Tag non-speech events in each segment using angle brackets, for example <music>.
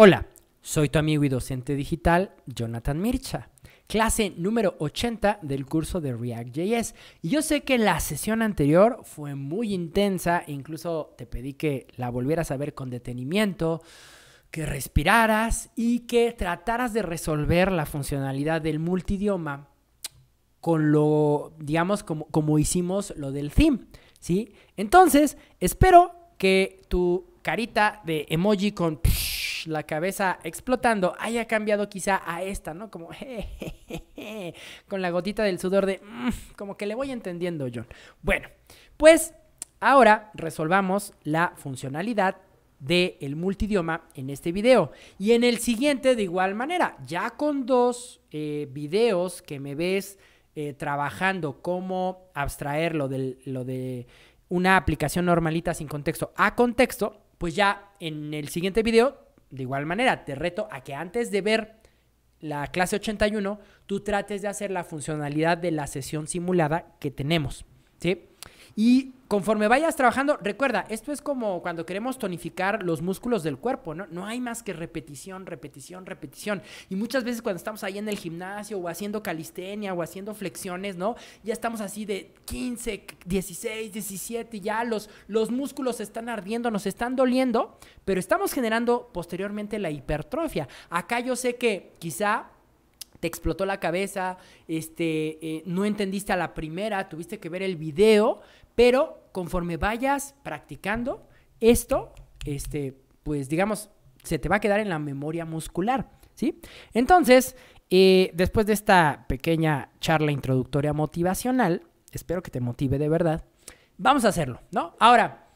Hola, soy tu amigo y docente digital Jonathan Mircha, clase número 80 del curso de React.js. Y yo sé que la sesión anterior fue muy intensa, incluso te pedí que la volvieras a ver con detenimiento, que respiraras y que trataras de resolver la funcionalidad del multidioma con lo, digamos, como, como hicimos lo del theme, ¿sí? Entonces, espero que tu carita de emoji con la cabeza explotando haya cambiado quizá a esta, ¿no? Como <laughs> con la gotita del sudor de mm", como que le voy entendiendo, yo. Bueno, pues ahora resolvamos la funcionalidad del multidioma en este video. Y en el siguiente, de igual manera, ya con dos eh, videos que me ves eh, trabajando cómo abstraer lo, lo de una aplicación normalita sin contexto a contexto, pues ya en el siguiente video de igual manera, te reto a que antes de ver la clase 81, tú trates de hacer la funcionalidad de la sesión simulada que tenemos. ¿Sí? Y conforme vayas trabajando, recuerda, esto es como cuando queremos tonificar los músculos del cuerpo, ¿no? No hay más que repetición, repetición, repetición. Y muchas veces cuando estamos ahí en el gimnasio o haciendo calistenia o haciendo flexiones, ¿no? Ya estamos así de 15, 16, 17, ya los, los músculos están ardiendo, nos están doliendo, pero estamos generando posteriormente la hipertrofia. Acá yo sé que quizá te explotó la cabeza, este, eh, no entendiste a la primera, tuviste que ver el video, pero conforme vayas practicando esto, este, pues digamos, se te va a quedar en la memoria muscular, ¿sí? Entonces, eh, después de esta pequeña charla introductoria motivacional, espero que te motive de verdad, vamos a hacerlo, ¿no? Ahora,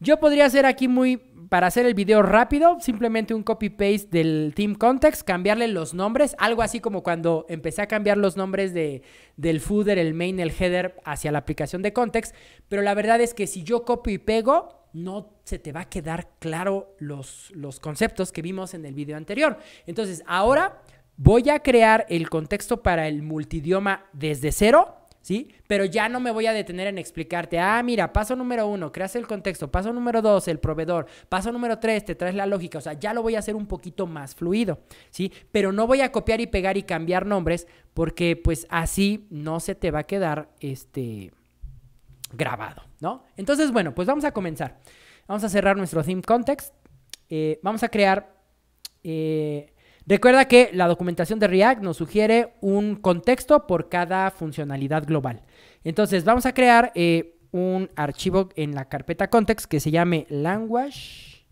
yo podría ser aquí muy para hacer el video rápido, simplemente un copy-paste del Team Context, cambiarle los nombres, algo así como cuando empecé a cambiar los nombres de, del footer, el main, el header hacia la aplicación de Context, pero la verdad es que si yo copio y pego, no se te va a quedar claro los, los conceptos que vimos en el video anterior. Entonces, ahora voy a crear el contexto para el multidioma desde cero ¿sí? Pero ya no me voy a detener en explicarte, ah, mira, paso número uno, creas el contexto, paso número dos, el proveedor, paso número tres, te traes la lógica, o sea, ya lo voy a hacer un poquito más fluido, ¿sí? Pero no voy a copiar y pegar y cambiar nombres porque pues así no se te va a quedar este grabado, ¿no? Entonces, bueno, pues vamos a comenzar. Vamos a cerrar nuestro theme context. Eh, vamos a crear... Eh, Recuerda que la documentación de React nos sugiere un contexto por cada funcionalidad global. Entonces vamos a crear eh, un archivo en la carpeta context que se llame language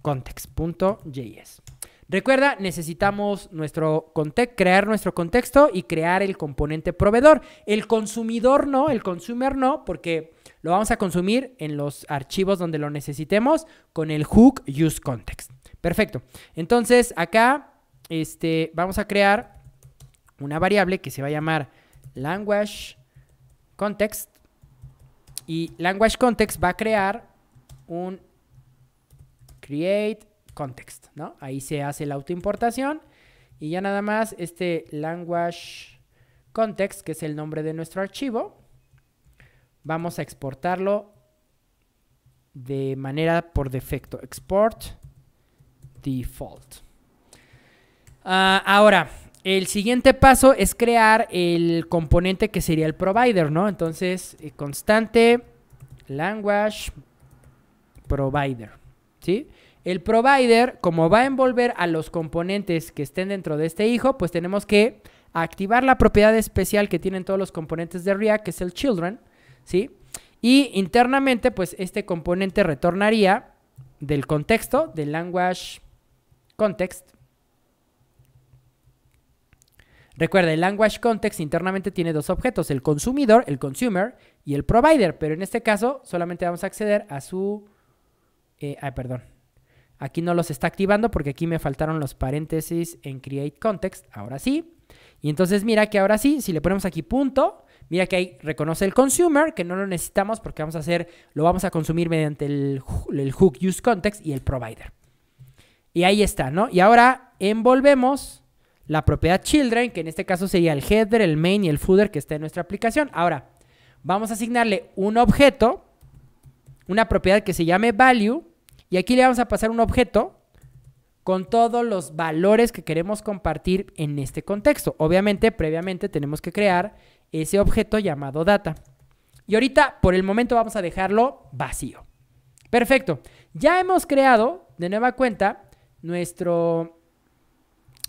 context.js. Recuerda, necesitamos nuestro context, crear nuestro contexto y crear el componente proveedor. El consumidor no, el consumer no, porque lo vamos a consumir en los archivos donde lo necesitemos con el hook use context. Perfecto. Entonces, acá este, vamos a crear una variable que se va a llamar language context. Y language context va a crear un create context, ¿no? Ahí se hace la autoimportación y ya nada más este language context, que es el nombre de nuestro archivo, vamos a exportarlo de manera por defecto. Export default. Ah, ahora, el siguiente paso es crear el componente que sería el provider, ¿no? Entonces, eh, constante, language, provider, ¿sí? El provider, como va a envolver a los componentes que estén dentro de este hijo, pues tenemos que activar la propiedad especial que tienen todos los componentes de React, que es el children, ¿sí? Y internamente, pues este componente retornaría del contexto del language context. Recuerda, el language context internamente tiene dos objetos, el consumidor, el consumer, y el provider, pero en este caso solamente vamos a acceder a su... ah, perdón. Aquí no los está activando porque aquí me faltaron los paréntesis en create context, ahora sí. Y entonces mira que ahora sí, si le ponemos aquí punto, mira que ahí reconoce el consumer, que no lo necesitamos porque vamos a hacer, lo vamos a consumir mediante el hook use context y el provider. Y ahí está, ¿no? Y ahora envolvemos la propiedad children, que en este caso sería el header, el main y el footer que está en nuestra aplicación. Ahora, vamos a asignarle un objeto, una propiedad que se llame value, y aquí le vamos a pasar un objeto con todos los valores que queremos compartir en este contexto. Obviamente, previamente tenemos que crear ese objeto llamado data. Y ahorita, por el momento, vamos a dejarlo vacío. Perfecto. Ya hemos creado, de nueva cuenta, nuestro...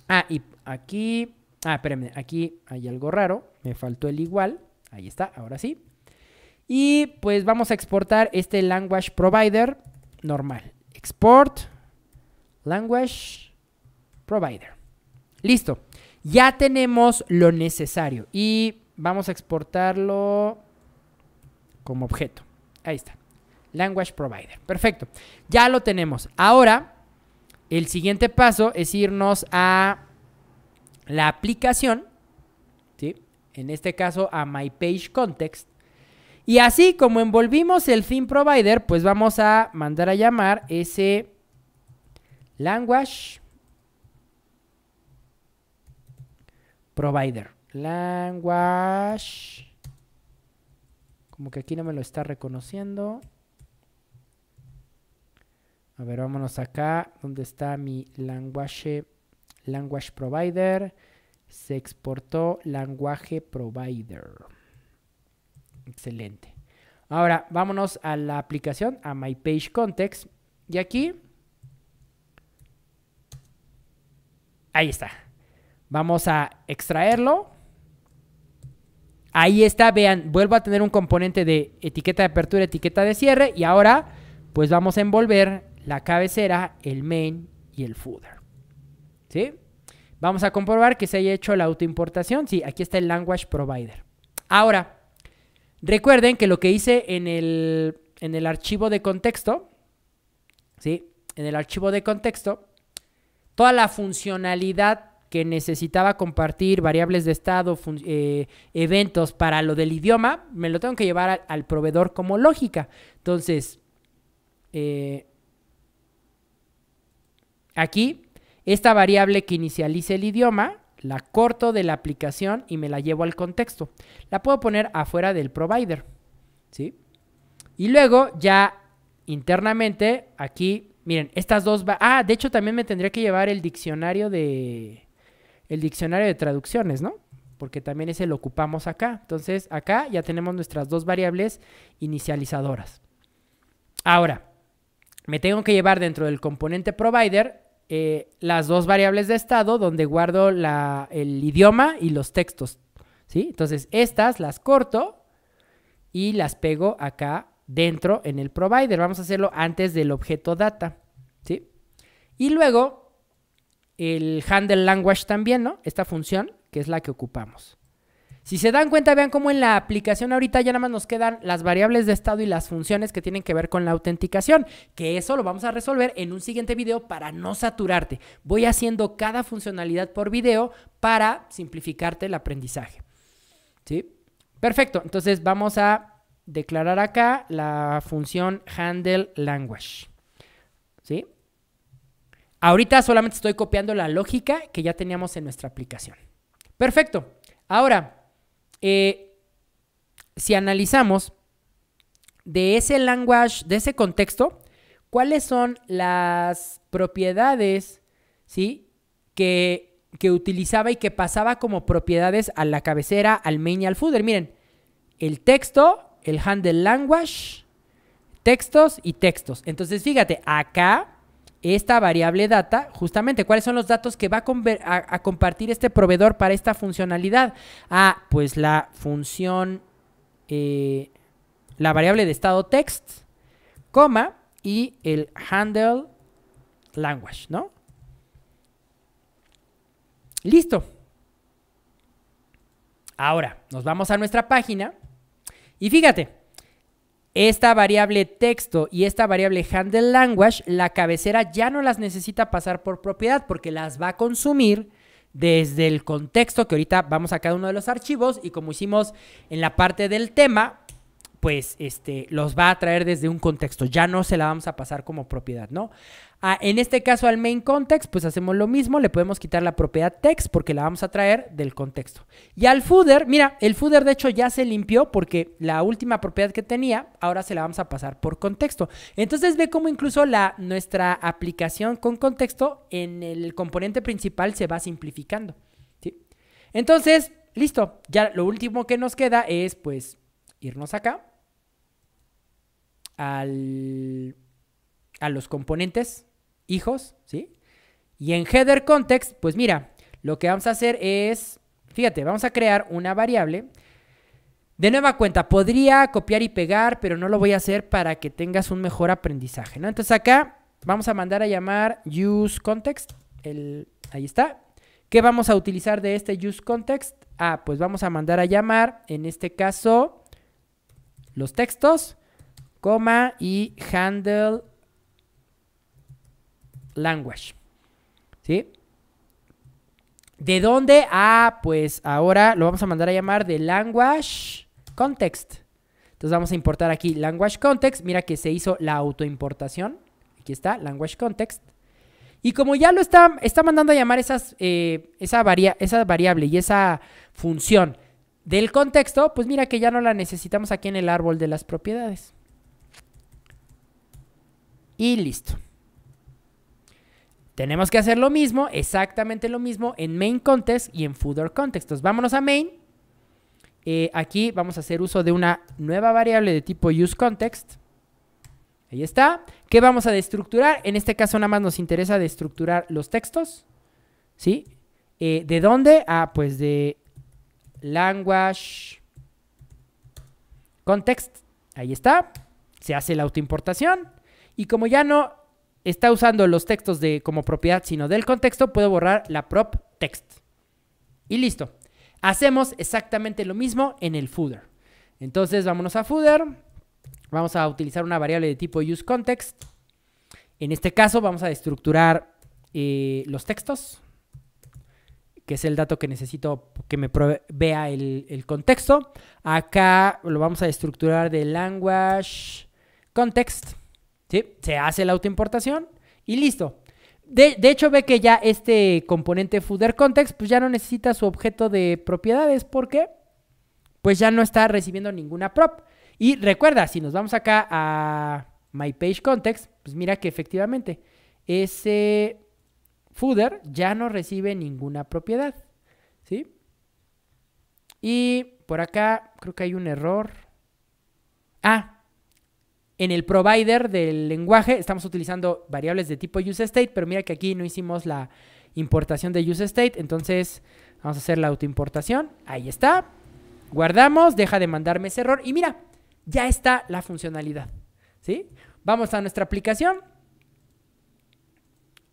Ah, y aquí... Ah, espérenme, aquí hay algo raro. Me faltó el igual. Ahí está, ahora sí. Y pues vamos a exportar este language provider normal. Export language provider. Listo. Ya tenemos lo necesario y vamos a exportarlo como objeto. Ahí está. Language provider. Perfecto. Ya lo tenemos. Ahora el siguiente paso es irnos a la aplicación, en este caso a MyPageContext. Context. Y así como envolvimos el theme provider, pues vamos a mandar a llamar ese language provider. Language. Como que aquí no me lo está reconociendo. A ver, vámonos acá. ¿Dónde está mi language, language provider? Se exportó lenguaje provider. Excelente. Ahora, vámonos a la aplicación, a My Page Context. Y aquí. Ahí está. Vamos a extraerlo. Ahí está, vean, vuelvo a tener un componente de etiqueta de apertura, etiqueta de cierre. Y ahora, pues vamos a envolver la cabecera, el main y el footer. ¿Sí? Vamos a comprobar que se haya hecho la autoimportación. Sí, aquí está el language provider. Ahora, recuerden que lo que hice en el, archivo de contexto, ¿sí? En el archivo de contexto, toda la funcionalidad que necesitaba compartir variables de estado, eh, eventos para lo del idioma, me lo tengo que llevar al proveedor como lógica. Entonces, eh, Aquí, esta variable que inicialice el idioma, la corto de la aplicación y me la llevo al contexto. La puedo poner afuera del provider, ¿sí? Y luego ya internamente, aquí, miren, estas dos... Ah, de hecho también me tendría que llevar el diccionario de... El diccionario de traducciones, ¿no? Porque también ese lo ocupamos acá. Entonces, acá ya tenemos nuestras dos variables inicializadoras. Ahora, me tengo que llevar dentro del componente provider eh, las dos variables de estado donde guardo el idioma y los textos. ¿sí? Entonces, estas las corto y las pego acá dentro en el provider. Vamos a hacerlo antes del objeto data. ¿sí? Y luego el handle language también, ¿no? Esta función que es la que ocupamos. Si se dan cuenta, vean cómo en la aplicación ahorita ya nada más nos quedan las variables de estado y las funciones que tienen que ver con la autenticación, que eso lo vamos a resolver en un siguiente video para no saturarte. Voy haciendo cada funcionalidad por video para simplificarte el aprendizaje. ¿Sí? Perfecto, entonces vamos a declarar acá la función handle language. ¿Sí? Ahorita solamente estoy copiando la lógica que ya teníamos en nuestra aplicación. Perfecto. Ahora, eh, si analizamos de ese language, de ese contexto, cuáles son las propiedades, ¿sí? Que, que, utilizaba y que pasaba como propiedades a la cabecera, al main y al footer. Miren, el texto, el handle language, textos y textos. Entonces, fíjate, acá esta variable data, justamente, ¿cuáles son los datos que va a, compartir este proveedor para esta funcionalidad? Ah, pues la función, eh, la variable de estado text, coma, y el handle language, ¿no? Listo. Ahora, nos vamos a nuestra página y fíjate, esta variable texto y esta variable handle language, la cabecera ya no las necesita pasar por propiedad porque las va a consumir desde el contexto que ahorita vamos a cada uno de los archivos y como hicimos en la parte del tema, pues este, los va a traer desde un contexto. Ya no se la vamos a pasar como propiedad, ¿no? Ah, en este caso al main context, pues hacemos lo mismo, le podemos quitar la propiedad text porque la vamos a traer del contexto. Y al footer, mira, el footer de hecho ya se limpió porque la última propiedad que tenía, ahora se la vamos a pasar por contexto. Entonces ve cómo incluso la, nuestra aplicación con contexto en el componente principal se va simplificando. Entonces, listo, ya lo último que nos queda es pues irnos acá al, a los componentes hijos, ¿sí? Y en header context, pues mira, lo que vamos a hacer es, fíjate, vamos a crear una variable. De nueva cuenta, podría copiar y pegar, pero no lo voy a hacer para que tengas un mejor aprendizaje, ¿no? Entonces acá vamos a mandar a llamar use context, el, ahí está. ¿Qué vamos a utilizar de este use context? Ah, pues vamos a mandar a llamar, en este caso, los textos coma y handle language. ¿Sí? ¿De dónde? Ah, pues ahora lo vamos a mandar a llamar de language context. Entonces vamos a importar aquí language context. Mira que se hizo la autoimportación. Aquí está, language context. Y como ya lo está, está mandando a llamar eh, esa, esa variable y esa función del contexto, pues mira que ya no la necesitamos aquí en el árbol de las propiedades y listo. Tenemos que hacer lo mismo, exactamente lo mismo en main context y en footer context. vámonos a main. Eh, aquí vamos a hacer uso de una nueva variable de tipo use context. Ahí está. ¿Qué vamos a destructurar? En este caso nada más nos interesa destructurar los textos. ¿Sí? Eh, ¿De dónde? Ah, pues de language context. Ahí está. Se hace la autoimportación. Y como ya no está usando los textos de, como propiedad, sino del contexto, puedo borrar la prop text. Y listo. Hacemos exactamente lo mismo en el footer. Entonces, vámonos a footer. Vamos a utilizar una variable de tipo useContext. En este caso, vamos a estructurar eh, los textos, que es el dato que necesito que me vea el, el contexto. Acá lo vamos a estructurar de language context se hace la autoimportación y listo. De, hecho, ve que ya este componente footer context, pues ya no necesita su objeto de propiedades porque pues ya no está recibiendo ninguna prop. Y recuerda, si nos vamos acá a my page context, pues mira que efectivamente ese footer ya no recibe ninguna propiedad, ¿sí? Y por acá creo que hay un error. Ah, en el provider del lenguaje estamos utilizando variables de tipo useState, pero mira que aquí no hicimos la importación de useState, entonces vamos a hacer la autoimportación. Ahí está. Guardamos, deja de mandarme ese error y mira, ya está la funcionalidad. ¿Sí? Vamos a nuestra aplicación.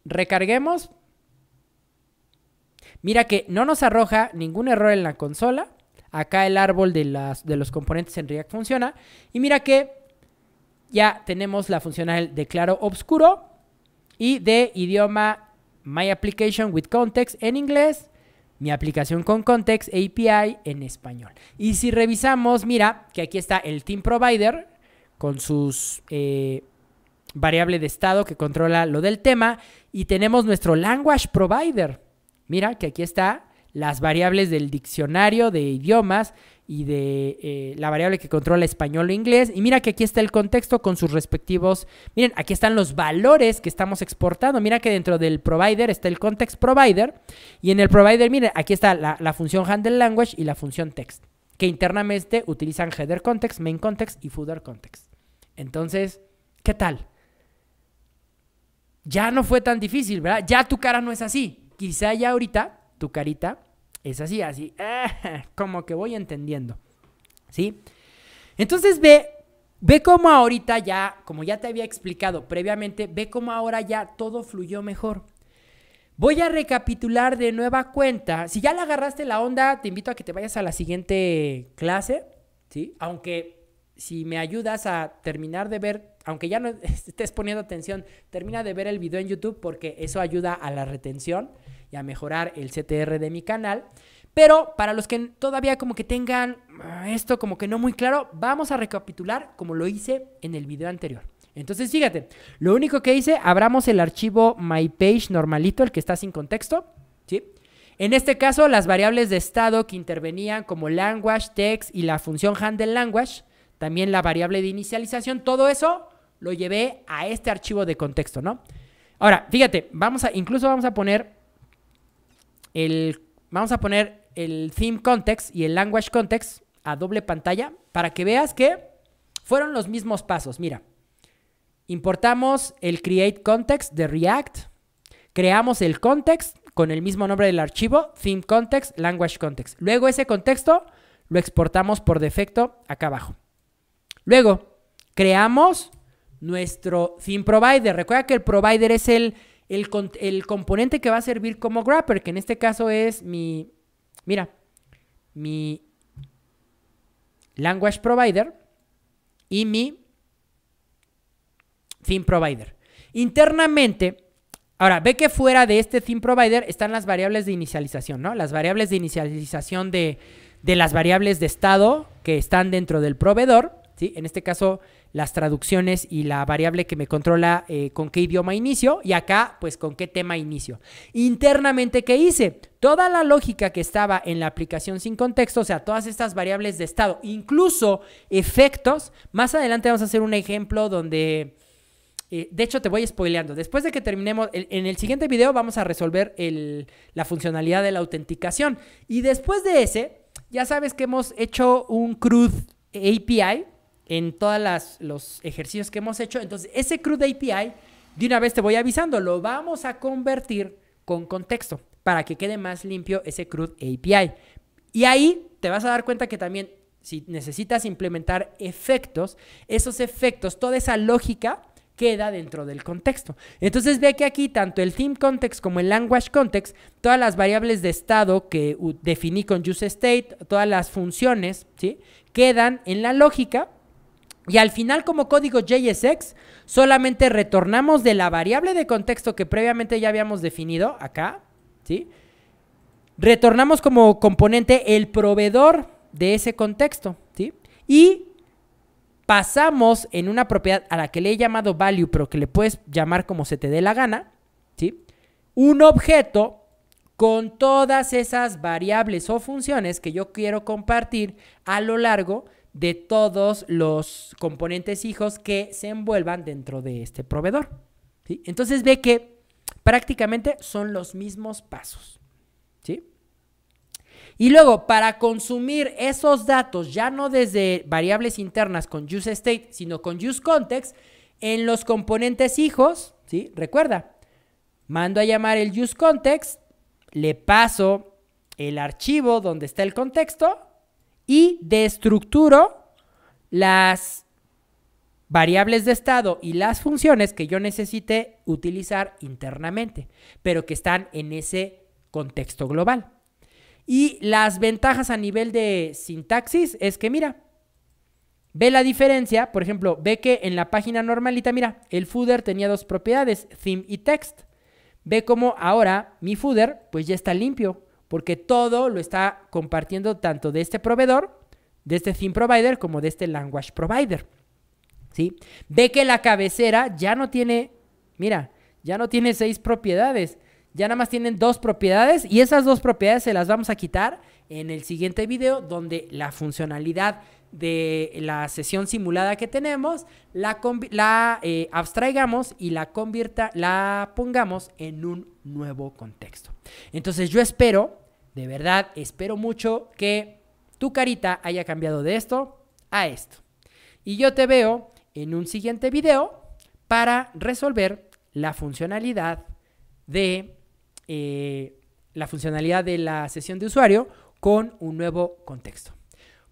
Recarguemos. Mira que no nos arroja ningún error en la consola. Acá el árbol de, las, de los componentes en React funciona. Y mira que ya tenemos la funcional de claro oscuro y de idioma My Application with Context en inglés, mi aplicación con Context API en español. Y si revisamos, mira que aquí está el Team Provider con sus variables eh, variable de estado que controla lo del tema y tenemos nuestro Language Provider. Mira que aquí está las variables del diccionario de idiomas y de eh, la variable que controla español o e inglés. Y mira que aquí está el contexto con sus respectivos. Miren, aquí están los valores que estamos exportando. Mira que dentro del provider está el context provider. Y en el provider, miren, aquí está la, la función handle language y la función text, que internamente utilizan header context, main context y footer context. Entonces, ¿qué tal? Ya no fue tan difícil, ¿verdad? Ya tu cara no es así. Quizá ya ahorita tu carita es así, así, <laughs> como que voy entendiendo, ¿sí? Entonces ve, ve cómo ahorita ya, como ya te había explicado previamente, ve cómo ahora ya todo fluyó mejor. Voy a recapitular de nueva cuenta. Si ya le agarraste la onda, te invito a que te vayas a la siguiente clase, ¿sí? Aunque si me ayudas a terminar de ver, aunque ya no <laughs> estés poniendo atención, termina de ver el video en YouTube porque eso ayuda a la retención y a mejorar el CTR de mi canal. Pero para los que todavía como que tengan ah, esto como que no muy claro, vamos a recapitular como lo hice en el video anterior. Entonces, fíjate, lo único que hice, abramos el archivo MyPage normalito, el que está sin contexto, ¿sí? En este caso, las variables de estado que intervenían como language, text y la función handle language, también la variable de inicialización, todo eso lo llevé a este archivo de contexto, ¿no? Ahora, fíjate, vamos a, incluso vamos a poner el, vamos a poner el theme context y el language context a doble pantalla para que veas que fueron los mismos pasos. Mira, importamos el create context de React, creamos el context con el mismo nombre del archivo, theme context, language context. Luego ese contexto lo exportamos por defecto acá abajo. Luego creamos nuestro theme provider. Recuerda que el provider es el el, el componente que va a servir como grapper, que en este caso es mi, mira, mi language provider y mi theme provider. Internamente, ahora ve que fuera de este theme provider están las variables de inicialización, ¿no? Las variables de inicialización de, de las variables de estado que están dentro del proveedor, ¿sí? En este caso, las traducciones y la variable que me controla eh, con qué idioma inicio y acá pues con qué tema inicio. Internamente, ¿qué hice? Toda la lógica que estaba en la aplicación sin contexto, o sea, todas estas variables de estado, incluso efectos, más adelante vamos a hacer un ejemplo donde... Eh, de hecho, te voy spoileando. Después de que terminemos, en el siguiente video vamos a resolver la funcionalidad de la autenticación. Y después de ese, ya sabes que hemos hecho un CRUD API, en todos los ejercicios que hemos hecho. Entonces, ese CRUD API, de una vez te voy avisando, lo vamos a convertir con contexto para que quede más limpio ese CRUD API. Y ahí te vas a dar cuenta que también si necesitas implementar efectos, esos efectos, toda esa lógica queda dentro del contexto. Entonces ve que aquí tanto el theme context como el language context, todas las variables de estado que definí con useState, todas las funciones, ¿sí? quedan en la lógica y al final como código JSX solamente retornamos de la variable de contexto que previamente ya habíamos definido acá, ¿sí? Retornamos como componente el proveedor de ese contexto, ¿sí? Y pasamos en una propiedad a la que le he llamado value, pero que le puedes llamar como se te dé la gana, ¿sí? Un objeto con todas esas variables o funciones que yo quiero compartir a lo largo de todos los componentes hijos que se envuelvan dentro de este proveedor. ¿sí? Entonces ve que prácticamente son los mismos pasos. ¿sí? Y luego, para consumir esos datos, ya no desde variables internas con useState, sino con useContext, en los componentes hijos, ¿sí? recuerda, mando a llamar el useContext, le paso el archivo donde está el contexto, y destructuro las variables de estado y las funciones que yo necesite utilizar internamente, pero que están en ese contexto global. Y las ventajas a nivel de sintaxis es que, mira, ve la diferencia, por ejemplo, ve que en la página normalita, mira, el footer tenía dos propiedades, theme y text. Ve cómo ahora mi footer pues ya está limpio porque todo lo está compartiendo tanto de este proveedor, de este theme provider, como de este language provider. ¿Sí? Ve que la cabecera ya no tiene, mira, ya no tiene seis propiedades, ya nada más tienen dos propiedades y esas dos propiedades se las vamos a quitar en el siguiente video donde la funcionalidad de la sesión simulada que tenemos la, eh, abstraigamos y la convierta, la pongamos en un nuevo contexto. Entonces yo espero de verdad, espero mucho que tu carita haya cambiado de esto a esto. Y yo te veo en un siguiente video para resolver la funcionalidad de eh, la funcionalidad de la sesión de usuario con un nuevo contexto.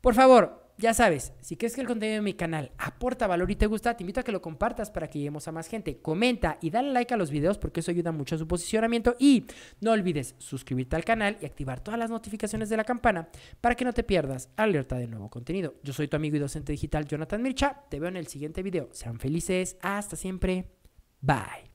Por favor, ya sabes, si crees que el contenido de mi canal aporta valor y te gusta, te invito a que lo compartas para que lleguemos a más gente. Comenta y dale like a los videos porque eso ayuda mucho a su posicionamiento. Y no olvides suscribirte al canal y activar todas las notificaciones de la campana para que no te pierdas alerta de nuevo contenido. Yo soy tu amigo y docente digital Jonathan Mircha. Te veo en el siguiente video. Sean felices. Hasta siempre. Bye.